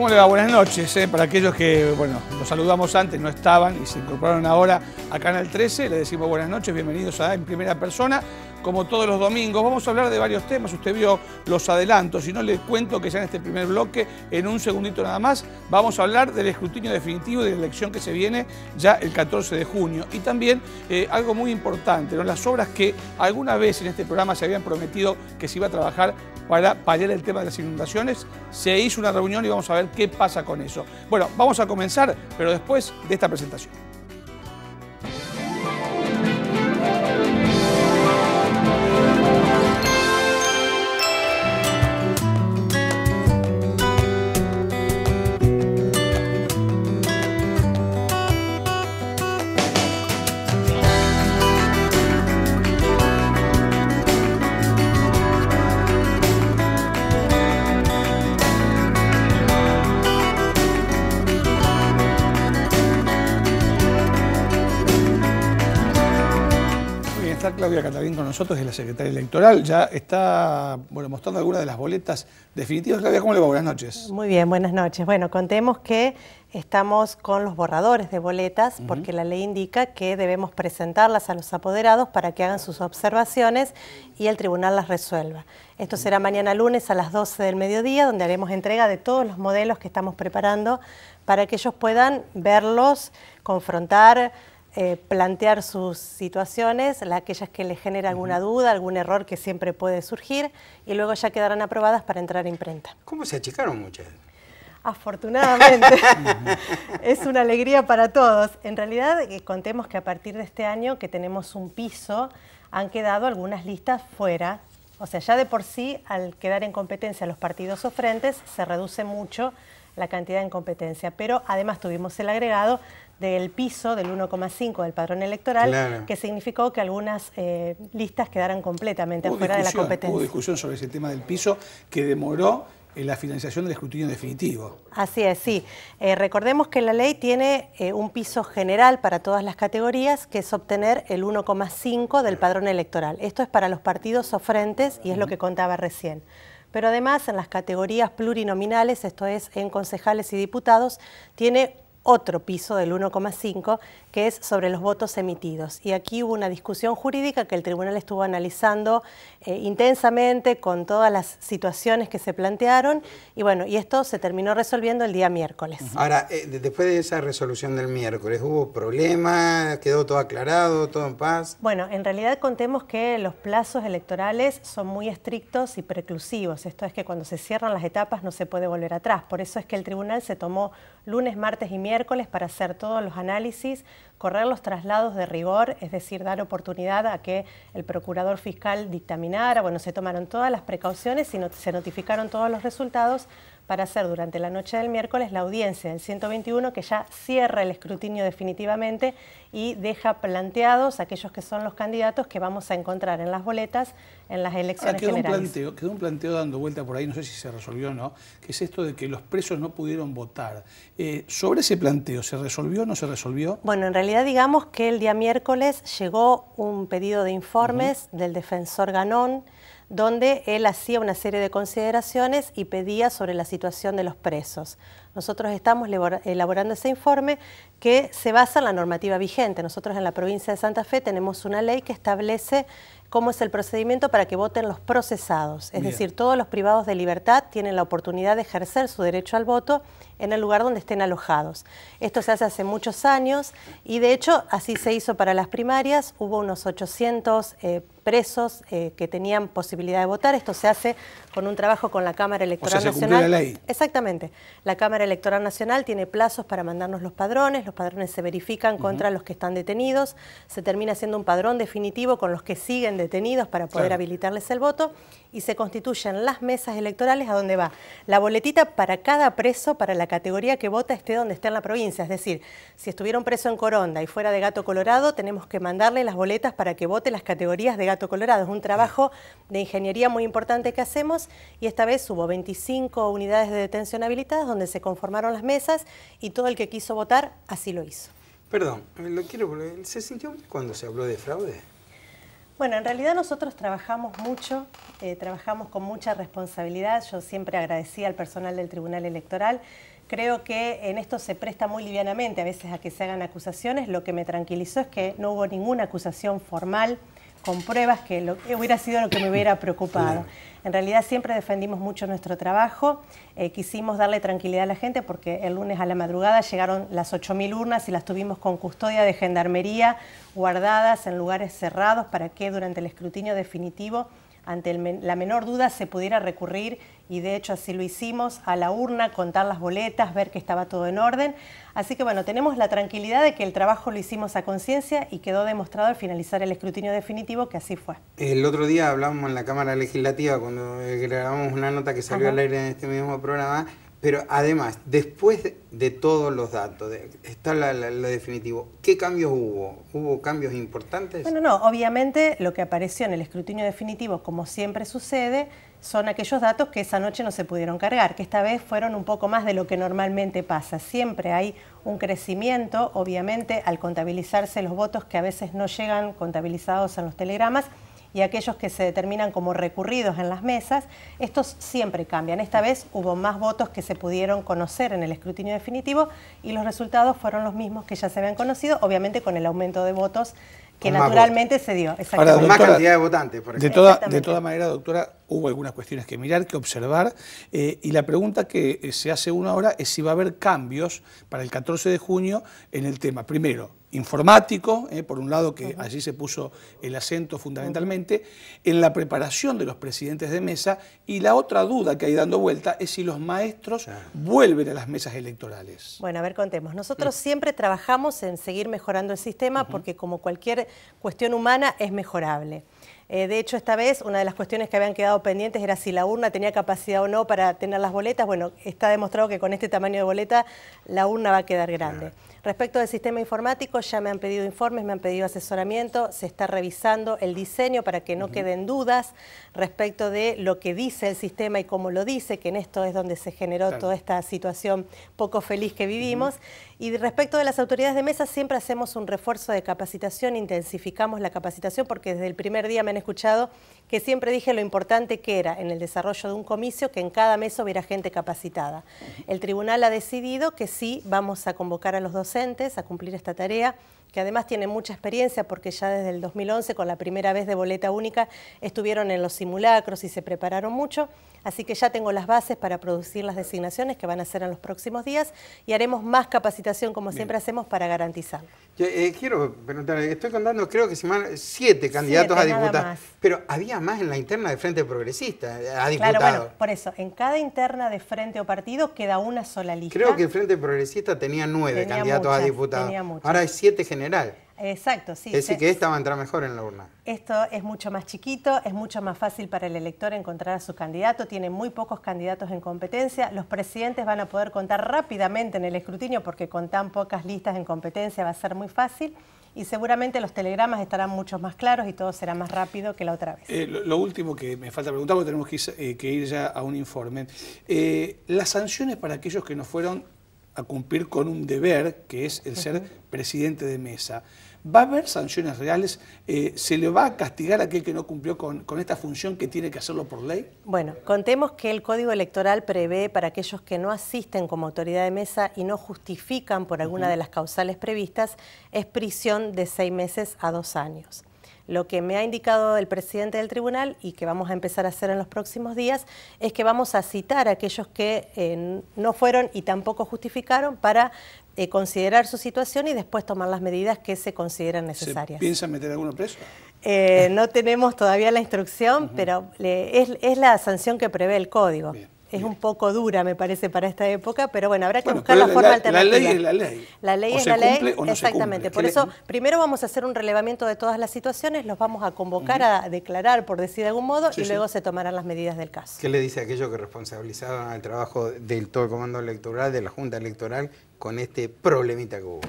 ¿Cómo le va? Buenas noches. Eh. Para aquellos que, bueno, los saludamos antes, no estaban y se incorporaron ahora a Canal 13, les decimos buenas noches, bienvenidos a En Primera Persona, como todos los domingos. Vamos a hablar de varios temas, usted vio los adelantos, y no le cuento que ya en este primer bloque, en un segundito nada más, vamos a hablar del escrutinio definitivo de la elección que se viene ya el 14 de junio. Y también eh, algo muy importante, las obras que alguna vez en este programa se habían prometido que se iba a trabajar para paliar el tema de las inundaciones, se hizo una reunión y vamos a ver qué pasa con eso. Bueno, vamos a comenzar, pero después de esta presentación. nosotros es la secretaria electoral. Ya está mostrando algunas de las boletas definitivas. Claudia, ¿cómo le va? Buenas noches. Muy bien, buenas noches. Bueno, contemos que estamos con los borradores de boletas porque la ley indica que debemos presentarlas a los apoderados para que hagan sus observaciones y el tribunal las resuelva. Esto será mañana lunes a las 12 del mediodía, donde haremos entrega de todos los modelos que estamos preparando para que ellos puedan verlos, confrontar eh, plantear sus situaciones, aquellas que le genera alguna duda, algún error que siempre puede surgir, y luego ya quedarán aprobadas para entrar a imprenta. ¿Cómo se achicaron muchas? Afortunadamente, es una alegría para todos. En realidad, eh, contemos que a partir de este año que tenemos un piso, han quedado algunas listas fuera. O sea, ya de por sí, al quedar en competencia los partidos o se reduce mucho la cantidad en competencia. Pero además tuvimos el agregado del piso del 1,5 del padrón electoral, que significó que algunas eh, listas quedaran completamente fuera de la competencia. Hubo discusión sobre ese tema del piso que demoró en eh, la financiación del escrutinio definitivo. Así es, sí. Eh, recordemos que la ley tiene un piso general para todas las categorías, que es obtener el 1,5 del padrón electoral. Esto es para los partidos ofrentes y es lo que contaba recién. Pero además en las categorías plurinominales, esto es en concejales y diputados, tiene otro piso del 1,5 que es sobre los votos emitidos. Y aquí hubo una discusión jurídica que el tribunal estuvo analizando eh, intensamente con todas las situaciones que se plantearon y bueno, y esto se terminó resolviendo el día miércoles. Ahora, eh, después de esa resolución del miércoles, ¿hubo problemas? ¿Quedó todo aclarado, todo en paz? Bueno, en realidad contemos que los plazos electorales son muy estrictos y preclusivos, esto es que cuando se cierran las etapas no se puede volver atrás, por eso es que el tribunal se tomó lunes, martes y miércoles para hacer todos los análisis correr los traslados de rigor, es decir, dar oportunidad a que el procurador fiscal dictaminara, bueno, se tomaron todas las precauciones y se notificaron todos los resultados, para hacer durante la noche del miércoles la audiencia del 121 que ya cierra el escrutinio definitivamente y deja planteados aquellos que son los candidatos que vamos a encontrar en las boletas en las ah, elecciones quedó generales. Un planteo, quedó un planteo dando vuelta por ahí, no sé si se resolvió o no, que es esto de que los presos no pudieron votar. Eh, sobre ese planteo, ¿se resolvió o no se resolvió? Bueno, en realidad digamos que el día miércoles llegó un pedido de informes del defensor Ganón, donde él hacía una serie de consideraciones y pedía sobre la situación de los presos. Nosotros estamos elaborando ese informe que se basa en la normativa vigente. Nosotros en la provincia de Santa Fe tenemos una ley que establece cómo es el procedimiento para que voten los procesados. Es decir, todos los privados de libertad tienen la oportunidad de ejercer su derecho al voto en el lugar donde estén alojados. Esto se hace hace muchos años y de hecho así se hizo para las primarias. Hubo unos 800 presos eh, que tenían posibilidad de votar. Esto se hace con un trabajo con la Cámara Electoral Nacional. Exactamente. La Cámara Electoral Nacional tiene plazos para mandarnos los padrones, los padrones se verifican contra los que están detenidos, se termina haciendo un padrón definitivo con los que siguen detenidos para poder habilitarles el voto y se constituyen las mesas electorales a donde va la boletita para cada preso, para la categoría que vota esté donde esté en la provincia. Es decir, si estuviera un preso en Coronda y fuera de Gato Colorado, tenemos que mandarle las boletas para que vote las categorías de Colorado. Es un trabajo de ingeniería muy importante que hacemos y esta vez hubo 25 unidades de detención habilitadas donde se conformaron las mesas y todo el que quiso votar así lo hizo. Perdón, eh, lo quiero ¿se sintió cuando se habló de fraude? Bueno, en realidad nosotros trabajamos mucho, eh, trabajamos con mucha responsabilidad. Yo siempre agradecí al personal del Tribunal Electoral. Creo que en esto se presta muy livianamente a veces a que se hagan acusaciones. Lo que me tranquilizó es que no hubo ninguna acusación formal con pruebas, que eh, hubiera sido lo que me hubiera preocupado. En realidad siempre defendimos mucho nuestro trabajo, eh, quisimos darle tranquilidad a la gente porque el lunes a la madrugada llegaron las 8.000 urnas y las tuvimos con custodia de gendarmería guardadas en lugares cerrados para que durante el escrutinio definitivo ante la menor duda se pudiera recurrir y de hecho así lo hicimos, a la urna, contar las boletas, ver que estaba todo en orden. Así que bueno, tenemos la tranquilidad de que el trabajo lo hicimos a conciencia y quedó demostrado al finalizar el escrutinio definitivo que así fue. El otro día hablamos en la Cámara Legislativa cuando grabamos una nota que salió al aire en este mismo programa, pero además, después de todos los datos, está la, definitivo, ¿qué cambios hubo? ¿Hubo cambios importantes? Bueno, no, obviamente lo que apareció en el escrutinio definitivo, como siempre sucede, son aquellos datos que esa noche no se pudieron cargar, que esta vez fueron un poco más de lo que normalmente pasa. Siempre hay un crecimiento, obviamente, al contabilizarse los votos que a veces no llegan contabilizados en los telegramas y aquellos que se determinan como recurridos en las mesas, estos siempre cambian. Esta vez hubo más votos que se pudieron conocer en el escrutinio definitivo y los resultados fueron los mismos que ya se habían conocido, obviamente con el aumento de votos que naturalmente se dio. Ahora, más cantidad de votantes, por De toda, de toda manera, doctora, hubo algunas cuestiones que mirar, que observar, eh, y la pregunta que eh, se hace uno ahora es si va a haber cambios para el 14 de junio en el tema, primero, informático, eh, por un lado que allí se puso el acento fundamentalmente, en la preparación de los presidentes de mesa, y la otra duda que hay dando vuelta es si los maestros vuelven a las mesas electorales. Bueno, a ver, contemos. Nosotros siempre trabajamos en seguir mejorando el sistema porque como cualquier cuestión humana es mejorable. Eh, de hecho, esta vez una de las cuestiones que habían quedado pendientes era si la urna tenía capacidad o no para tener las boletas. Bueno, está demostrado que con este tamaño de boleta la urna va a quedar grande. Respecto del sistema informático, ya me han pedido informes, me han pedido asesoramiento, se está revisando el diseño para que no queden dudas respecto de lo que dice el sistema y cómo lo dice, que en esto es donde se generó toda esta situación poco feliz que vivimos. Y respecto de las autoridades de mesa, siempre hacemos un refuerzo de capacitación, intensificamos la capacitación porque desde el primer día me escuchado que siempre dije lo importante que era en el desarrollo de un comicio que en cada mes hubiera gente capacitada. El tribunal ha decidido que sí vamos a convocar a los docentes a cumplir esta tarea que además tiene mucha experiencia porque ya desde el 2011, con la primera vez de boleta única, estuvieron en los simulacros y se prepararon mucho. Así que ya tengo las bases para producir las designaciones que van a ser en los próximos días y haremos más capacitación, como siempre hacemos, para garantizar. Eh, quiero preguntar, estoy contando, creo que van siete candidatos a diputados. Pero había más en la interna de Frente Progresista, eh, a diputados. Claro, bueno, por eso, en cada interna de Frente o partido queda una sola lista. Creo que el Frente Progresista tenía nueve candidatos a diputados. Ahora hay siete generales. Exacto, sí. Es decir, que esta va a entrar mejor en la urna. Esto es mucho más chiquito, es mucho más fácil para el elector encontrar a su candidato, tiene muy pocos candidatos en competencia, los presidentes van a poder contar rápidamente en el escrutinio porque con tan pocas listas en competencia va a ser muy fácil y seguramente los telegramas estarán mucho más claros y todo será más rápido que la otra vez. Eh, lo, último que me falta preguntar, porque tenemos que ir, eh, ya a un informe. Eh, las sanciones para aquellos que no fueron a cumplir con un deber que es el ser presidente de mesa. ¿Va a haber sanciones reales? Eh, ¿Se le va a castigar a aquel que no cumplió con, esta función que tiene que hacerlo por ley? Bueno, contemos que el Código Electoral prevé para aquellos que no asisten como autoridad de mesa y no justifican por alguna de las causales previstas, es prisión de seis meses a dos años. Lo que me ha indicado el presidente del tribunal y que vamos a empezar a hacer en los próximos días es que vamos a citar a aquellos que eh, no fueron y tampoco justificaron para eh, considerar su situación y después tomar las medidas que se consideran necesarias. ¿Se ¿Piensan meter a alguno preso? Eh, no tenemos todavía la instrucción, pero es, es, la sanción que prevé el código es un poco dura, me parece, para esta época, pero bueno, habrá que buscar la, forma alternativa. La ley es la ley. La ley es la ley, exactamente. Por eso, primero vamos a hacer un relevamiento de todas las situaciones, los vamos a convocar a declarar, por decir de algún modo, y luego se tomarán las medidas del caso. ¿Qué le dice aquello que responsabilizaba al trabajo del todo el comando electoral, de la Junta Electoral, con este problemita que hubo?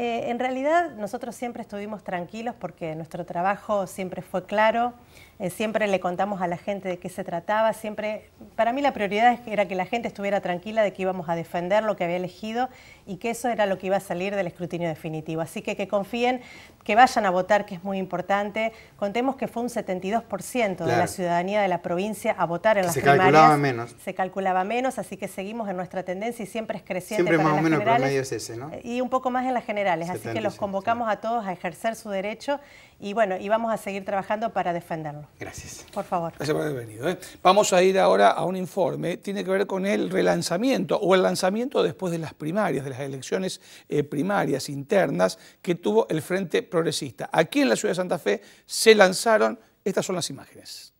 Eh, en realidad nosotros siempre estuvimos tranquilos porque nuestro trabajo siempre fue claro, eh, siempre le contamos a la gente de qué se trataba, siempre, para mí la prioridad era que la gente estuviera tranquila de que íbamos a defender lo que había elegido y que eso era lo que iba a salir del escrutinio definitivo. Así que que confíen, que vayan a votar, que es muy importante. Contemos que fue un 72% de la ciudadanía de la provincia a votar en las se Se calculaba menos. Se calculaba menos, así que seguimos en nuestra tendencia y siempre es creciente. Siempre más o menos el promedio es ese, ¿no? Eh, y un poco más en la generación Así que los convocamos a todos a ejercer su derecho y bueno, y vamos a seguir trabajando para defenderlo. Gracias. Por favor. Gracias por haber venido. ¿eh? Vamos a ir ahora a un informe, tiene que ver con el relanzamiento o el lanzamiento después de las primarias, de las elecciones eh, primarias internas que tuvo el Frente Progresista. Aquí en la ciudad de Santa Fe se lanzaron, estas son las imágenes.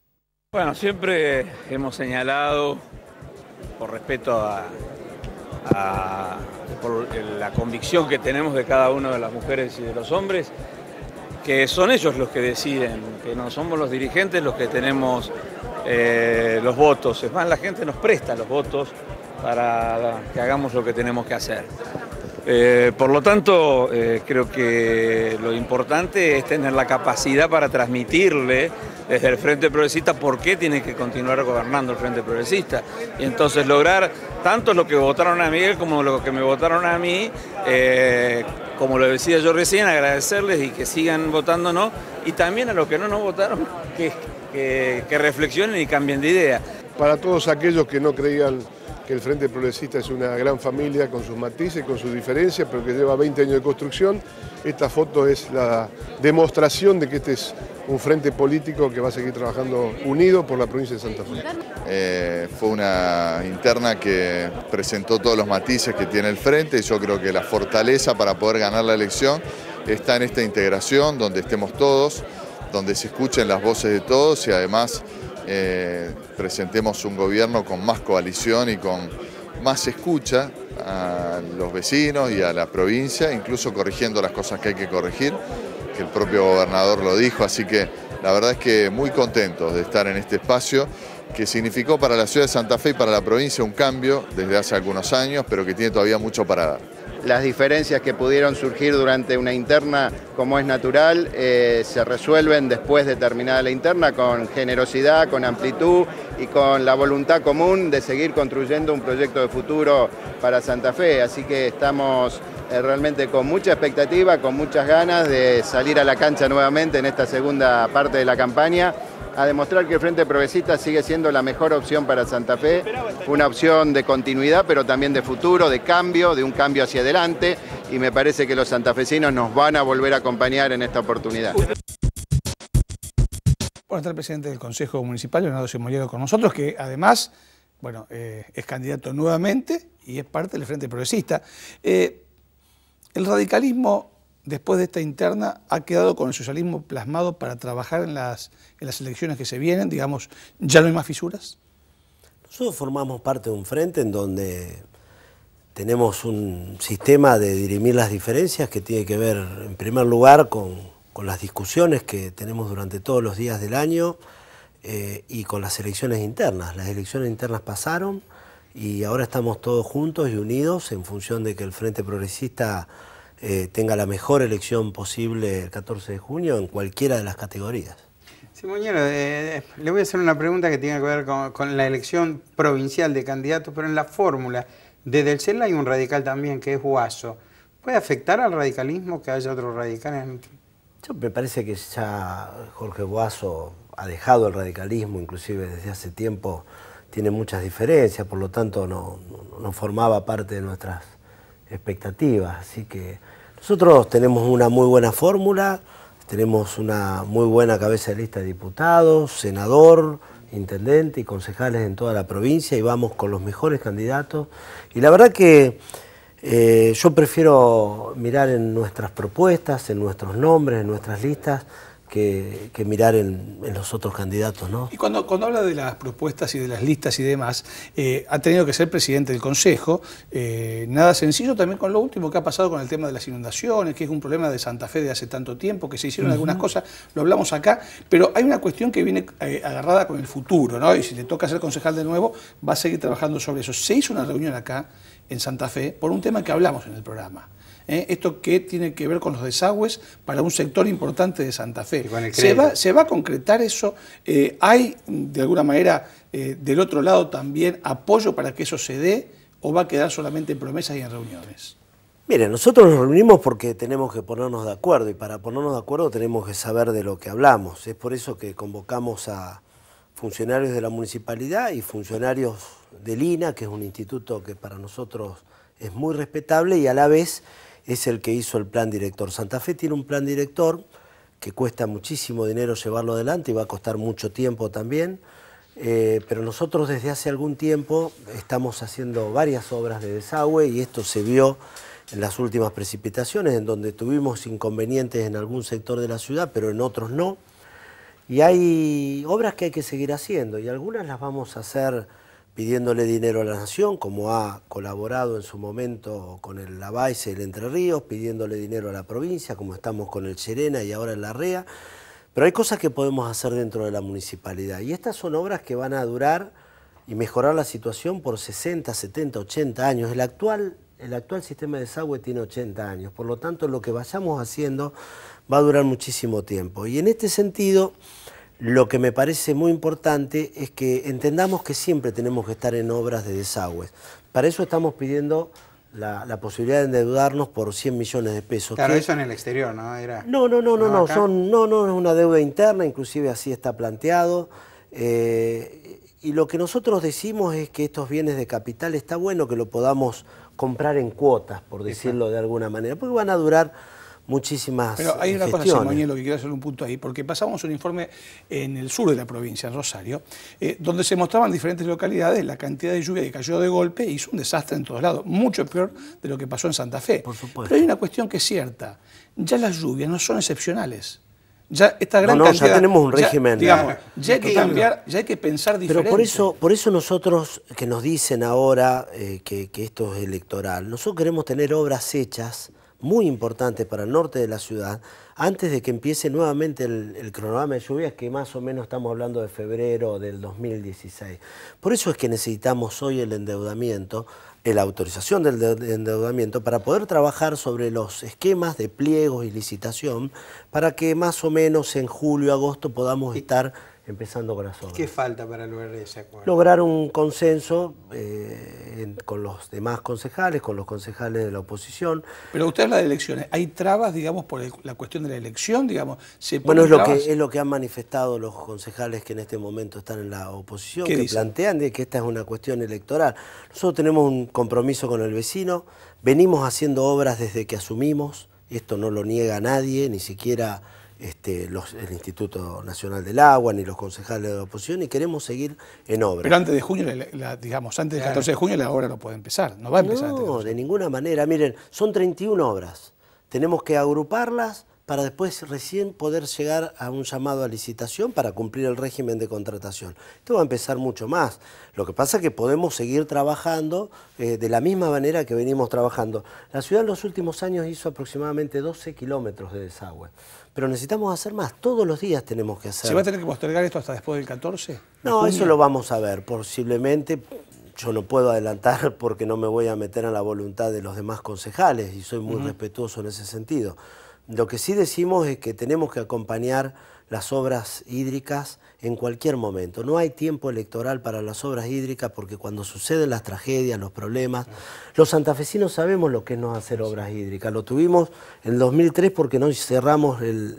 Bueno, siempre hemos señalado, por respeto a por la convicción que tenemos de cada una de las mujeres y de los hombres, que son ellos los que deciden, que no somos los dirigentes los que tenemos eh, los votos. Es más, la gente nos presta los votos para que hagamos lo que tenemos que hacer. Eh, por lo tanto, eh, creo que lo importante es tener la capacidad para transmitirle desde el Frente Progresista por qué tiene que continuar gobernando el Frente Progresista. Y entonces lograr tanto lo que votaron a Miguel como lo que me votaron a mí, eh, como lo decía yo recién, agradecerles y que sigan votando no, y también a los que no nos votaron que, que reflexionen y cambien de idea. Para todos aquellos que no creían que el Frente Progresista es una gran familia con sus matices, con sus diferencias, pero que lleva 20 años de construcción. Esta foto es la demostración de que este es un frente político que va a seguir trabajando unido por la provincia de Santa Fe. Eh, fue una interna que presentó todos los matices que tiene el frente y yo creo que la fortaleza para poder ganar la elección está en esta integración donde estemos todos, donde se escuchen las voces de todos y además eh, presentemos un gobierno con más coalición y con más escucha a los vecinos y a la provincia, incluso corrigiendo las cosas que hay que corregir, que el propio gobernador lo dijo, así que la verdad es que muy contentos de estar en este espacio que significó para la ciudad de Santa Fe y para la provincia un cambio desde hace algunos años, pero que tiene todavía mucho para dar las diferencias que pudieron surgir durante una interna, como es natural, eh, se resuelven después de terminada la interna con generosidad, con amplitud y con la voluntad común de seguir construyendo un proyecto de futuro para Santa Fe. Así que estamos eh, realmente con mucha expectativa, con muchas ganas de salir a la cancha nuevamente en esta segunda parte de la campaña, a demostrar que el Frente Progresista sigue siendo la mejor opción para Santa Fe, una opción de continuidad, pero también de futuro, de cambio, de un cambio hacia adelante, y me parece que los santafesinos nos van a volver a acompañar en esta oportunidad. Bueno, está el presidente del Consejo Municipal, Leonardo Simollero, con nosotros, que además, bueno, eh, es candidato nuevamente y es parte del Frente Progresista. Eh, el radicalismo, después de esta interna, ha quedado con el socialismo plasmado para trabajar en las, las elecciones que se vienen, digamos, ¿ya no hay más fisuras? Nosotros formamos parte de un frente en donde tenemos un sistema de dirimir las diferencias que tiene que ver, en primer lugar, con, las discusiones que tenemos durante todos los días del año eh, y con las elecciones internas. Las elecciones internas pasaron y ahora estamos todos juntos y unidos en función de que el Frente Progresista eh, tenga la mejor elección posible el 14 de junio en cualquiera de las categorías. Sí, eh, eh, le voy a hacer una pregunta que tiene que ver con, la elección provincial de candidatos, pero en la fórmula. Desde el CELA hay un radical también, que es Guaso. ¿Puede afectar al radicalismo que haya otros radicales? Yo me parece que ya Jorge Guaso ha dejado el radicalismo, inclusive desde hace tiempo tiene muchas diferencias, por lo tanto no formaba parte de nuestras expectativas. Así que nosotros tenemos una muy buena fórmula, tenemos una muy buena cabeza de lista de diputados, senador, intendente y concejales en toda la provincia y vamos con los mejores candidatos. Y la verdad que eh, yo prefiero mirar en nuestras propuestas, en nuestros nombres, en nuestras listas, que, mirar en, los otros candidatos. ¿no? Y cuando, cuando habla de las propuestas y de las listas y demás, eh, ha tenido que ser presidente del Consejo, eh, nada sencillo también con lo último que ha pasado con el tema de las inundaciones, que es un problema de Santa Fe de hace tanto tiempo, que se hicieron algunas cosas, lo hablamos acá, pero hay una cuestión que viene eh, agarrada con el futuro, ¿no? y si le toca ser concejal de nuevo, va a seguir trabajando sobre eso. Se hizo una reunión acá en Santa Fe por un tema que hablamos en el programa ¿eh? esto qué tiene que ver con los desagües para un sector importante de Santa Fe. Se va, se va, a concretar eso? Eh, ¿Hay, de alguna manera, eh, del otro lado también apoyo para que eso se dé o va a quedar solamente en promesas y en reuniones? Mire, nosotros nos reunimos porque tenemos que ponernos de acuerdo y para ponernos de acuerdo tenemos que saber de lo que hablamos. Es por eso que convocamos a funcionarios de la municipalidad y funcionarios del INA, que es un instituto que para nosotros es muy respetable y a la vez es el que hizo el plan director. Santa Fe tiene un plan director que cuesta muchísimo dinero llevarlo adelante y va a costar mucho tiempo también, eh, pero nosotros desde hace algún tiempo estamos haciendo varias obras de desagüe y esto se vio en las últimas precipitaciones, en donde tuvimos inconvenientes en algún sector de la ciudad, pero en otros no. Y hay obras que hay que seguir haciendo y algunas las vamos a hacer pidiéndole dinero a la nación, como ha colaborado en su momento con el La y el Entre Ríos, pidiéndole dinero a la provincia, como estamos con el Serena y ahora en la REA. Pero hay cosas que podemos hacer dentro de la municipalidad y estas son obras que van a durar y mejorar la situación por 60, 70, 80 años. El actual, el actual sistema de desagüe tiene 80 años, por lo tanto lo que vayamos haciendo va a durar muchísimo tiempo. Y en este sentido... Lo que me parece muy importante es que entendamos que siempre tenemos que estar en obras de desagües. Para eso estamos pidiendo la, posibilidad de endeudarnos por 100 millones de pesos. Claro, eso en el exterior, ¿no? Era... No, no, no, no, no, son, no, no, es una deuda interna, inclusive así está planteado. Eh, y lo que nosotros decimos es que estos bienes de capital está bueno que lo podamos comprar en cuotas, por decirlo de alguna manera, porque van a durar muchísimas Pero hay una cosa, que quiero hacer un punto ahí, porque pasamos un informe en el sur de la provincia, en Rosario, eh, donde se mostraban diferentes localidades la cantidad de lluvia que cayó de golpe e hizo un desastre en todos lados, mucho peor de lo que pasó en Santa Fe. Pero hay una cuestión que es cierta, ya las lluvias no son excepcionales. Ya esta gran no, ya tenemos un régimen. Ya, digamos, ya hay que cambiar, ya hay que pensar diferente. Pero por eso, por eso nosotros que nos dicen ahora eh, que esto es electoral, nosotros queremos tener obras hechas muy importante para el norte de la ciudad, antes de que empiece nuevamente el, el, cronograma de lluvias, que más o menos estamos hablando de febrero del 2016. Por eso es que necesitamos hoy el endeudamiento, eh, la autorización del endeudamiento, para poder trabajar sobre los esquemas de pliegos y licitación, para que más o menos en julio, agosto podamos estar empezando con las ¿Qué falta para lograr ese acuerdo? Lograr un consenso eh, con los demás concejales, con los concejales de la oposición. Pero usted habla de elecciones. ¿Hay trabas, digamos, por la cuestión de la elección? digamos Bueno, es lo, que, es lo que han manifestado los concejales que en este momento están en la oposición, que plantean de que esta es una cuestión electoral. Nosotros tenemos un compromiso con el vecino, venimos haciendo obras desde que asumimos, esto no lo niega nadie, ni siquiera este, los, el Instituto Nacional del Agua, ni los concejales de oposición, y queremos seguir en obra. Pero antes de junio, digamos, antes del 14 de junio la obra no puede empezar, no va a empezar. No, de, de ninguna manera. Miren, son 31 obras. Tenemos que agruparlas para después recién poder llegar a un llamado a licitación para cumplir el régimen de contratación. Esto va a empezar mucho más. Lo que pasa es que podemos seguir trabajando eh, de la misma manera que venimos trabajando. La ciudad en los últimos años hizo aproximadamente 12 kilómetros de desagüe, pero necesitamos hacer más. Todos los días tenemos que hacer. ¿Se va a tener que postergar esto hasta después del 14? No, eso lo vamos a ver. Posiblemente yo no puedo adelantar porque no me voy a meter a la voluntad de los demás concejales y soy muy respetuoso en ese sentido. Lo que sí decimos es que tenemos que acompañar las obras hídricas en cualquier momento. No hay tiempo electoral para las obras hídricas porque cuando suceden las tragedias, los problemas, los santafesinos sabemos lo que es no hacer obras hídricas. Lo tuvimos en 2003 porque no cerramos el,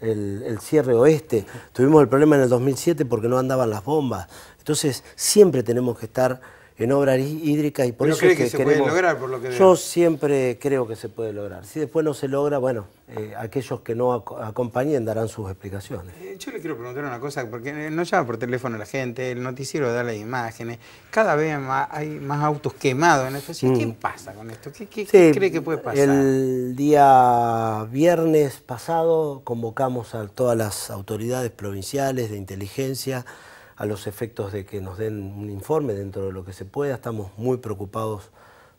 el, cierre oeste. Tuvimos el problema en el 2007 porque no andaban las bombas. Entonces siempre tenemos que estar en obras hídricas y por eso que, se puede lograr yo siempre creo que se puede lograr si después no se logra bueno eh, aquellos que no acompañen darán sus explicaciones eh, yo le quiero preguntar una cosa porque eh, no llama por teléfono la gente el noticiero da las imágenes cada vez más, hay más autos quemados en esto y mm. qué pasa con esto qué cree que puede pasar el día viernes pasado convocamos a todas las autoridades provinciales de inteligencia a los efectos de que nos den un informe dentro de lo que se pueda. Estamos muy preocupados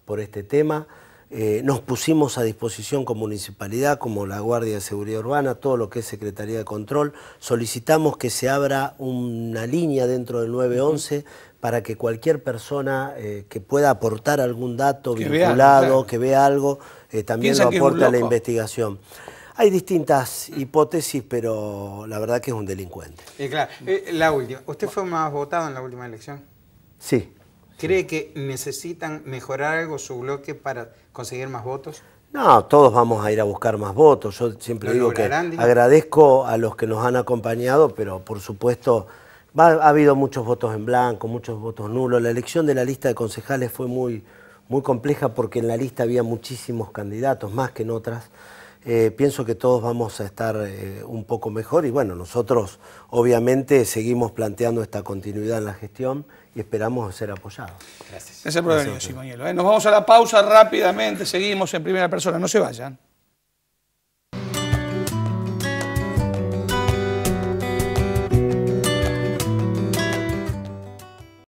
por este tema. Eh, nos pusimos a disposición como municipalidad, como la Guardia de Seguridad Urbana, todo lo que es Secretaría de Control. Solicitamos que se abra una línea dentro del 911 para que cualquier persona eh, que pueda aportar algún dato vinculado, que vea algo, eh, también lo aporte a la investigación. Hay distintas hipótesis, pero la verdad que es un delincuente. Eh, claro. Eh, la última. ¿Usted fue más votado en la última elección? Sí. ¿Cree que necesitan mejorar algo su bloque para conseguir más votos? No, todos vamos a ir a buscar más votos. Yo siempre digo que agradezco a los que nos han acompañado, pero por supuesto ha habido muchos votos en blanco, muchos votos nulos. La elección de la lista de concejales fue muy, muy compleja porque en la lista había muchísimos candidatos, más que en otras. Eh, pienso que todos vamos a estar eh, un poco mejor y bueno, nosotros obviamente seguimos planteando esta continuidad en la gestión y esperamos ser apoyados. Gracias. Gracias por haber venido, Nos vamos a la pausa rápidamente, seguimos en primera persona, no se vayan.